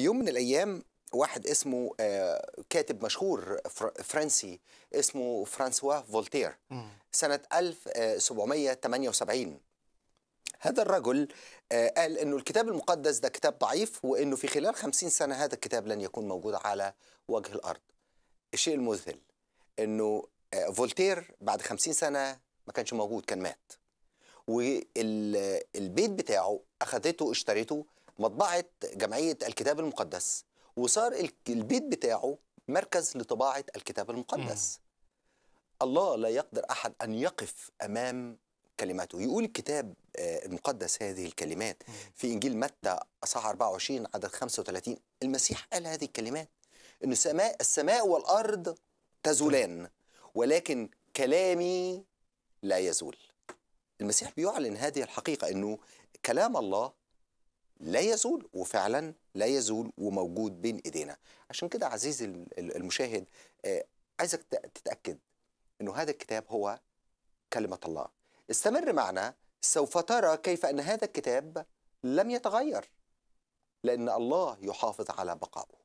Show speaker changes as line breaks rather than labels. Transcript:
في يوم من الايام واحد اسمه آه، كاتب مشهور فرنسي اسمه فرانسوا فولتير سنة 1778 هذا الرجل آه، قال أنه الكتاب المقدس ده كتاب ضعيف وأنه في خلال خمسين سنة هذا الكتاب لن يكون موجود على وجه الأرض الشيء المذهل أنه آه، فولتير بعد خمسين سنة ما كانش موجود كان مات والبيت بتاعه أخذته اشتريته مطبعه جمعيه الكتاب المقدس وصار البيت بتاعه مركز لطباعه الكتاب المقدس الله لا يقدر احد ان يقف امام كلماته يقول الكتاب آه، المقدس هذه الكلمات في انجيل متى اصحاح 24 عدد 35 المسيح قال هذه الكلمات ان السماء السماء والارض تزولان ولكن كلامي لا يزول المسيح بيعلن هذه الحقيقه انه كلام الله لا يزول وفعلا لا يزول وموجود بين ايدينا عشان كده عزيزي المشاهد آه، عايزك تتاكد انه هذا الكتاب هو كلمه الله استمر معنا سوف ترى كيف ان هذا الكتاب لم يتغير لان الله يحافظ على بقائه